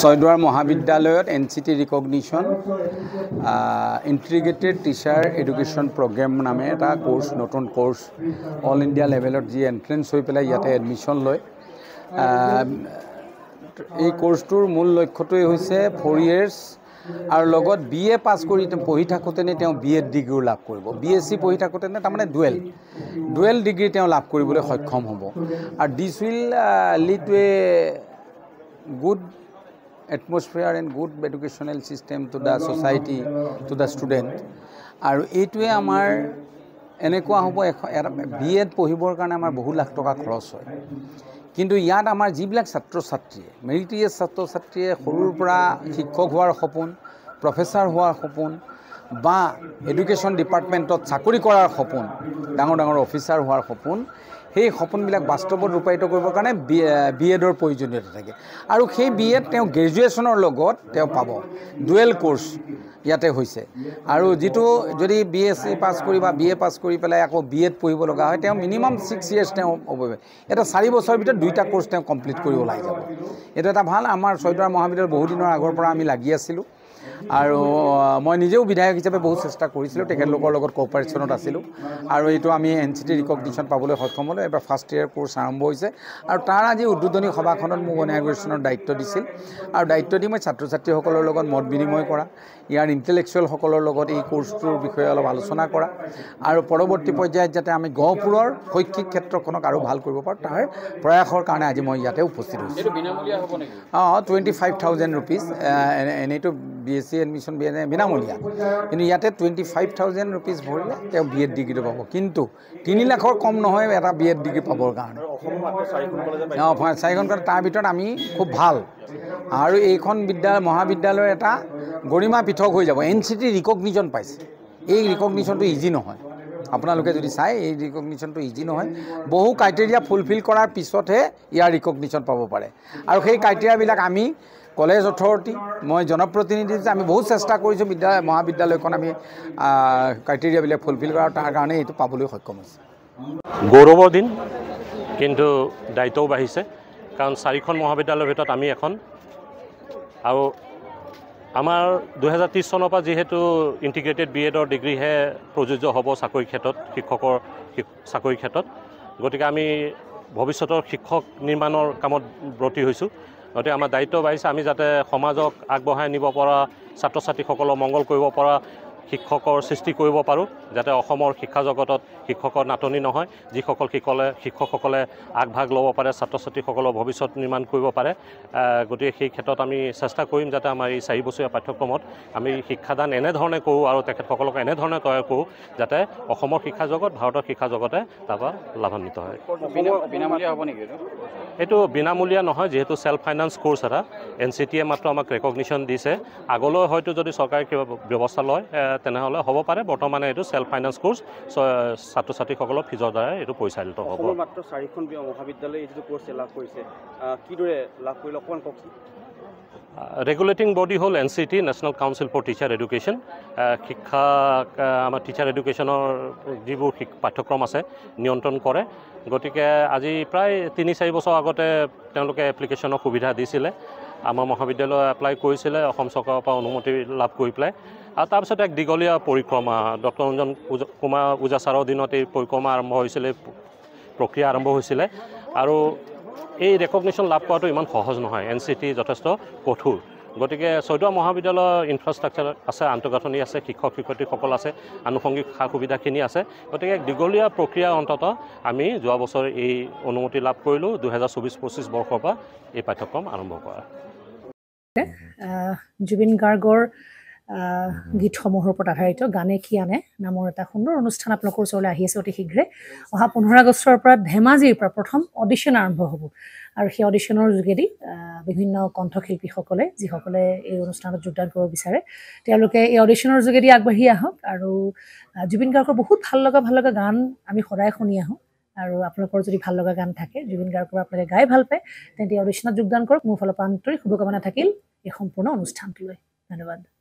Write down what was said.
ছয়দুৱাৰ মহাবিদ্যালয়ত N C T recognition integrated teacher education program নামে এটা কোৰ্ছ নতুন ক'ৰ্চ অল ইণ্ডিয়া লেভেলত যি এণ্ট্ৰেঞ্চ হৈ পেলাই ইয়াতে এডমিশ্যন লয় এই কৰ্চটোৰ মূল লক্ষ্যটোৱেই হৈছে ফ'ৰ ইয়েৰ্ছ আৰু লগত বি এ পাছ কৰি পঢ়ি থাকোঁতেনে তেওঁ বি এড ডিগ্ৰীও লাভ কৰিব বি এছ চি পঢ়ি থাকোঁতেনে তাৰমানে ডুৱেল ডুৱেল ডিগ্ৰী তেওঁ লাভ কৰিবলৈ সক্ষম হ'ব আৰু this will lead to good atmosphere and good educational system to the society to the student আৰু এইটোৱে আমাৰ এনেকুৱা হ'ব এখন বি এড পঢ়িবৰ কাৰণে আমাৰ বহু লাখ টকা খৰচ হয় কিন্তু ইয়াত আমাৰ যিবিলাক ছাত্ৰ ছাত্ৰীয়ে মেৰিটেৰিয়াছ ছাত্ৰ ছাত্ৰীয়ে সৰুৰ পৰা শিক্ষক হোৱাৰ সপোন প্ৰফেচাৰ হোৱাৰ সপোন বা এডুকেশ্যন ডিপাৰ্টমেণ্টত চাকৰি কৰাৰ সপোন ডাঙৰ ডাঙৰ অফিচাৰ হোৱাৰ সপোন সেই সপোনবিলাক বাস্তৱত ৰূপায়িত কৰিবৰ কাৰণে বি বি এডৰ প্ৰয়োজনীয়তা থাকে আৰু সেই বি এড তেওঁ গ্ৰেজুৱেশ্যনৰ লগত তেওঁ পাব ডুৱেল কোৰ্চ ইয়াতে হৈছে আৰু যিটো যদি বি এছ চি পাছ কৰি বা বি এ পাছ কৰি পেলাই আকৌ বি এড পঢ়িব লগা হয় তেওঁ মিনিমাম ছিক্স ইয়েৰ্ছ তেওঁ এটা চাৰি বছৰৰ ভিতৰত দুইটা কোৰ্চ তেওঁ কমপ্লিট কৰি ওলাই যাব এইটো এটা ভাল আমাৰ চৈতৰা মহাবিদ্যালয়ৰ বহুদিনৰ আগৰ পৰা আমি লাগি আছিলোঁ আৰু মই নিজেও বিধায়ক হিচাপে বহুত চেষ্টা কৰিছিলোঁ তেখেতলোকৰ লগত কপাৰেশ্যনত আছিলোঁ আৰু এইটো আমি এন চি টি ৰিকগনিশ্যন পাবলৈ সক্ষম হ'লোঁ এবাৰ ফাৰ্ষ্ট ইয়েৰ কোৰ্চ আৰম্ভ হৈছে আৰু তাৰ আজি উদ্বোধনী সভাখনত মোক অনাগ্ৰেশ্যনৰ দায়িত্ব দিছিল আৰু দায়িত্ব দি মই ছাত্ৰ ছাত্ৰীসকলৰ লগত মত বিনিময় কৰা ইয়াৰ ইণ্টেলেকচুৱেলসকলৰ লগত এই কোৰ্চটোৰ বিষয়ে অলপ আলোচনা কৰা আৰু পৰৱৰ্তী পৰ্যায়ত যাতে আমি গহপুৰৰ শৈক্ষিক ক্ষেত্ৰখনক আৰু ভাল কৰিব পাৰোঁ তাৰ প্ৰয়াসৰ কাৰণে আজি মই ইয়াতে উপস্থিত হৈছোঁ অঁ টুৱেণ্টি ফাইভ থাউজেণ্ড ৰুপিজ এনেইতো বি এছ চি এডমিশ্যন বি বিনামূলীয়া কিন্তু ইয়াতে টুৱেণ্টি ফাইভ থাউজেণ্ড ৰুপিজ ভৰিলে তেওঁ বি এড ডিগ্ৰীটো পাব কিন্তু তিনি লাখৰ কম নহয় এটা বি এড ডিগ্ৰী পাবৰ কাৰণে অঁ চাৰিখন কলেজ তাৰ ভিতৰত আমি খুব ভাল আৰু এইখন বিদ্যালয় মহাবিদ্যালয়ৰ এটা গৰিমা পৃথক হৈ যাব এন চি টি ৰিকগনিশ্যন পাইছে এই ৰিকগনিশ্যনটো ইজি নহয় আপোনালোকে যদি চায় এই ৰিকগনিশ্যনটো ইজি নহয় বহু ক্ৰাইটেৰিয়া ফুলফিল কৰাৰ পিছতহে ইয়াৰ ৰিকগনিশ্যন পাব পাৰে আৰু সেই ক্ৰাইটেৰিয়াবিলাক আমি কলেজ অথৰিটি মই জনপ্ৰতিনিধি যে আমি বহুত চেষ্টা কৰিছোঁ বিদ্যালয় মহাবিদ্যালয়খন আমি ক্ৰাইটেৰিয়াবিলাক ফুলফিল কৰা তাৰ কাৰণে এইটো পাবলৈ সক্ষম হৈছে গৌৰৱৰ দিন কিন্তু দায়িত্বও বাঢ়িছে কাৰণ চাৰিখন মহাবিদ্যালয়ৰ ভিতৰত আমি এখন আৰু আমাৰ দুহেজাৰ ত্ৰিছ চনৰ পৰা যিহেতু ইণ্টিগ্ৰেটেড বি এডৰ ডিগ্ৰীহে প্ৰযোজ্য হ'ব চাকৰিৰ ক্ষেত্ৰত শিক্ষকৰ চাকৰিৰ ক্ষেত্ৰত গতিকে আমি ভৱিষ্যতৰ শিক্ষক নিৰ্মাণৰ কামত ব্ৰতী হৈছোঁ গতিকে আমাৰ দায়িত্ব বাঢ়িছে আমি যাতে সমাজক আগবঢ়াই নিব পৰা ছাত্ৰ ছাত্ৰীসকলৰ মংগল কৰিব পৰা শিক্ষকৰ সৃষ্টি কৰিব পাৰোঁ যাতে অসমৰ শিক্ষা জগতত শিক্ষকৰ নাটনি নহয় যিসকল শিকলে শিক্ষকসকলে আগভাগ ল'ব পাৰে ছাত্ৰ ছাত্ৰীসকলৰ ভৱিষ্যত নিৰ্মাণ কৰিব পাৰে গতিকে সেই ক্ষেত্ৰত আমি চেষ্টা কৰিম যাতে আমাৰ এই চাৰিবছৰীয়া পাঠ্যক্ৰমত আমি শিক্ষাদান এনেধৰণে কৰোঁ আৰু তেখেতসকলক এনেধৰণে তৈয়াৰ কৰোঁ যাতে অসমৰ শিক্ষা জগত ভাৰতৰ শিক্ষা জগতে তাৰপৰা লাভান্বিত হয় এইটো বিনামূলীয়া নহয় যিহেতু চেল্ফ ফাইনেন্স কোৰ্চ এটা এন চি টিয়ে মাত্ৰ আমাক ৰেকগনিশ্যন দিছে আগলৈ হয়তো যদি চৰকাৰে কিবা ব্যৱস্থা লয় তেনেহ'লে হ'ব পাৰে বৰ্তমানে এইটো চেল্ফ ফাইনেন্স কোৰ্চ ছাত্ৰ ছাত্ৰীসকলৰ ফিজৰ দ্বাৰাই এইটো পৰিচালিত হ'ব ৰেগুলেটিং বডি হ'ল N C T National Council for Teacher Education শিক্ষা আমাৰ টিচাৰ এডুকেশ্যনৰ যিবোৰ পাঠ্যক্ৰম আছে নিয়ন্ত্ৰণ কৰে গতিকে আজি প্ৰায় তিনি চাৰি বছৰ আগতে তেওঁলোকে এপ্লিকেশ্যনৰ সুবিধা দিছিলে আমাৰ মহাবিদ্যালয়ে এপ্লাই কৰিছিলে অসম চৰকাৰৰ পৰা অনুমতি লাভ কৰি পেলাই আৰু তাৰপিছত এক দীঘলীয়া পৰিক্ৰমা ডক্টৰ ৰঞ্জন কুমাৰ ওজা ছাৰৰ দিনত এই পৰিক্ৰমা আৰম্ভ হৈছিলে প্ৰক্ৰিয়া আৰম্ভ হৈছিলে আৰু এই ৰেকগনেশ্যন লাভ কৰাটো ইমান সহজ নহয় এন চি টি যথেষ্ট কঠোৰ গতিকে চৈদোৱা মহাবিদ্যালয়ৰ ইনফ্ৰাষ্ট্ৰাকচাৰ আছে আন্তঃগাঁথনি আছে শিক্ষক শিক্ষয়িত্ৰীসকল আছে আনুষংগিক সা সুবিধাখিনি আছে গতিকে এক দীঘলীয়া প্ৰক্ৰিয়া অন্ততঃ আমি যোৱা বছৰ এই অনুমতি লাভ কৰিলোঁ দুহেজাৰ চৌবিছ পঁচিছ বৰ্ষৰ পৰা এই পাঠ্যক্ৰম আৰম্ভ কৰা জুবিন গাৰ্গৰ গীতসমূহৰ ওপৰত আধাৰিত গানে কি আনে নামৰ এটা সুন্দৰ অনুষ্ঠান আপোনালোকৰ ওচৰলৈ আহি আছে অতি শীঘ্ৰে অহা পোন্ধৰ আগষ্টৰ পৰা ধেমাজিৰ পৰা প্ৰথম অডিশ্যন আৰম্ভ হ'ব আৰু সেই অডিশ্যনৰ যোগেদি বিভিন্ন কণ্ঠশিল্পীসকলে যিসকলে এই অনুষ্ঠানত যোগদান কৰিব বিচাৰে তেওঁলোকে এই অডিশ্যনৰ যোগেদি আগবাঢ়ি আহক আৰু জুবিন গাৰ্গৰ বহুত ভাল লগা ভাল লগা গান আমি সদায় শুনি আহোঁ আৰু আপোনালোকৰ যদি ভাল লগা গান থাকে জুবিন গাৰ্গৰ আপোনালোকে গাই ভাল পায় তেন্তে অডিশ্যনত যোগদান কৰক মোৰ ফালৰ পৰা আন্তৰিক শুভকামনা থাকিল এই সম্পূৰ্ণ অনুষ্ঠানটোলৈ ধন্যবাদ